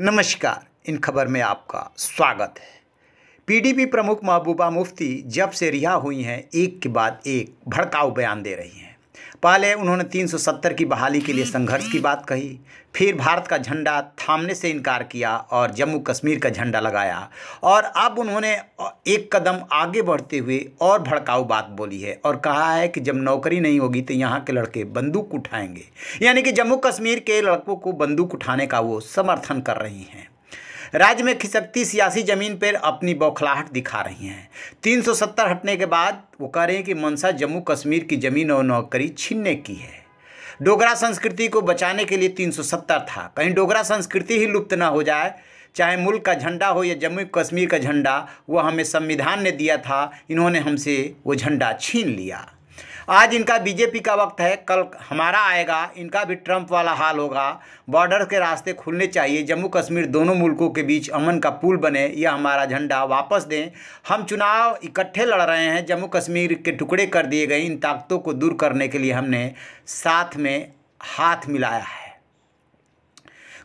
नमस्कार इन खबर में आपका स्वागत है पीडीपी प्रमुख महबूबा मुफ्ती जब से रिहा हुई हैं एक के बाद एक भड़काऊ बयान दे रही हैं पहले उन्होंने 370 की बहाली के लिए संघर्ष की बात कही फिर भारत का झंडा थामने से इनकार किया और जम्मू कश्मीर का झंडा लगाया और अब उन्होंने एक कदम आगे बढ़ते हुए और भड़काऊ बात बोली है और कहा है कि जब नौकरी नहीं होगी तो यहाँ के लड़के बंदूक उठाएंगे यानी कि जम्मू कश्मीर के लड़कों को बंदूक उठाने का वो समर्थन कर रही हैं राज्य में खिसकती सियासी जमीन पर अपनी बौखलाहट दिखा रही हैं तीन हटने के बाद वो कह रहे हैं कि मनसा जम्मू कश्मीर की जमीन और नौकरी छीनने की है डोगरा संस्कृति को बचाने के लिए 370 था कहीं डोगरा संस्कृति ही लुप्त ना हो जाए चाहे मुल्क का झंडा हो या जम्मू कश्मीर का झंडा वह हमें संविधान ने दिया था इन्होंने हमसे वो झंडा छीन लिया आज इनका बीजेपी का वक्त है कल हमारा आएगा इनका भी ट्रंप वाला हाल होगा बॉर्डर के रास्ते खुलने चाहिए जम्मू कश्मीर दोनों मुल्कों के बीच अमन का पुल बने यह हमारा झंडा वापस दें हम चुनाव इकट्ठे लड़ रहे हैं जम्मू कश्मीर के टुकड़े कर दिए गए इन ताकतों को दूर करने के लिए हमने साथ में हाथ मिलाया है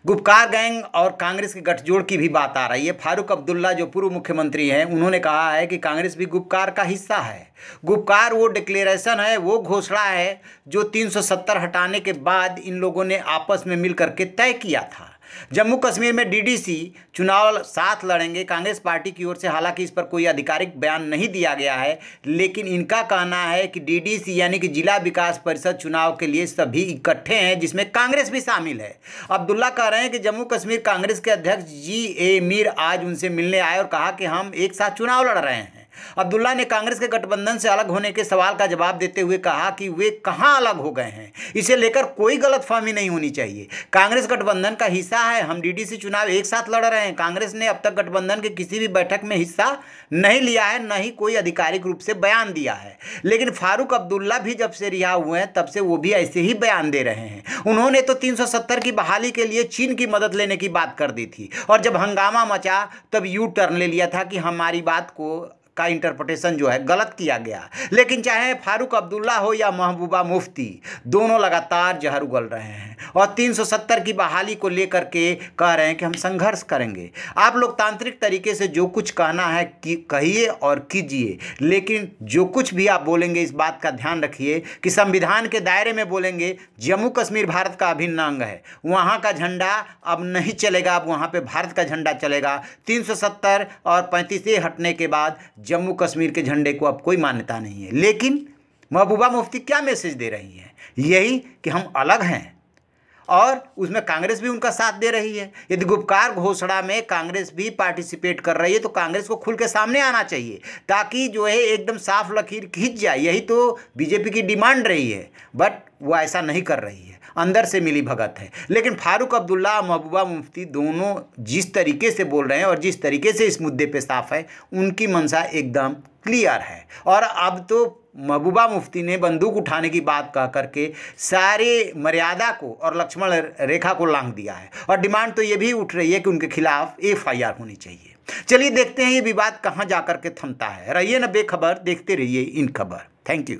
गुपकार गैंग और कांग्रेस के गठजोड़ की भी बात आ रही है फारूक अब्दुल्ला जो पूर्व मुख्यमंत्री हैं उन्होंने कहा है कि कांग्रेस भी गुपकार का हिस्सा है गुपकार वो डिक्लेरेशन है वो घोषणा है जो 370 हटाने के बाद इन लोगों ने आपस में मिल करके तय किया था जम्मू कश्मीर में डीडीसी चुनाव साथ लड़ेंगे कांग्रेस पार्टी की ओर से हालांकि इस पर कोई आधिकारिक बयान नहीं दिया गया है लेकिन इनका कहना है कि डीडीसी यानी कि जिला विकास परिषद चुनाव के लिए सभी इकट्ठे हैं जिसमें कांग्रेस भी शामिल है अब्दुल्ला कह रहे हैं कि जम्मू कश्मीर कांग्रेस के अध्यक्ष जी ए मीर आज उनसे मिलने आए और कहा कि हम एक साथ चुनाव लड़ रहे हैं अब्दुल्ला ने कांग्रेस के गठबंधन से अलग होने के सवाल का जवाब देते हुए कहा कि वे कहाँ अलग हो गए हैं इसे लेकर कोई गलतफहमी नहीं होनी चाहिए कांग्रेस गठबंधन का हिस्सा है हम डीडीसी चुनाव एक साथ लड़ रहे हैं कांग्रेस ने अब तक गठबंधन के किसी भी बैठक में हिस्सा नहीं लिया है न ही कोई आधिकारिक रूप से बयान दिया है लेकिन फारूक अब्दुल्ला भी जब से रिहा हुए हैं तब से वो भी ऐसे ही बयान दे रहे हैं उन्होंने तो तीन की बहाली के लिए चीन की मदद लेने की बात कर दी थी और जब हंगामा मचा तब यू टर्न ले लिया था कि हमारी बात को का इंटरप्रटेशन जो है गलत किया गया लेकिन चाहे फारूक अब्दुल्ला हो या महबूबा मुफ्ती दोनों लगातार जहर उगल रहे हैं और 370 की बहाली को लेकर के कह रहे हैं कि हम संघर्ष करेंगे आप लोग तांत्रिक तरीके से जो कुछ कहना है कि कहिए और कीजिए लेकिन जो कुछ भी आप बोलेंगे इस बात का ध्यान रखिए कि संविधान के दायरे में बोलेंगे जम्मू कश्मीर भारत का अभिन्न अंग है वहाँ का झंडा अब नहीं चलेगा अब वहाँ पर भारत का झंडा चलेगा तीन और पैंतीस हटने के बाद जम्मू कश्मीर के झंडे को अब कोई मान्यता नहीं है लेकिन महबूबा मुफ्ती क्या मैसेज दे रही हैं यही कि हम अलग हैं और उसमें कांग्रेस भी उनका साथ दे रही है यदि गुपकार घोषणा में कांग्रेस भी पार्टिसिपेट कर रही है तो कांग्रेस को खुल के सामने आना चाहिए ताकि जो है एकदम साफ लकीर खींच जाए यही तो बीजेपी की डिमांड रही है बट वो ऐसा नहीं कर रही है अंदर से मिली भगत है लेकिन फारूक अब्दुल्ला महबूबा मुफ्ती दोनों जिस तरीके से बोल रहे हैं और जिस तरीके से इस मुद्दे पे साफ है उनकी मंशा एकदम क्लियर है और अब तो महबूबा मुफ्ती ने बंदूक उठाने की बात कह करके सारे मर्यादा को और लक्ष्मण रेखा को लांग दिया है और डिमांड तो ये भी उठ रही है कि उनके खिलाफ एफ होनी चाहिए चलिए देखते हैं ये विवाद कहाँ जा कर के थमता है रहिए ना बेखबर देखते रहिए इन खबर थैंक यू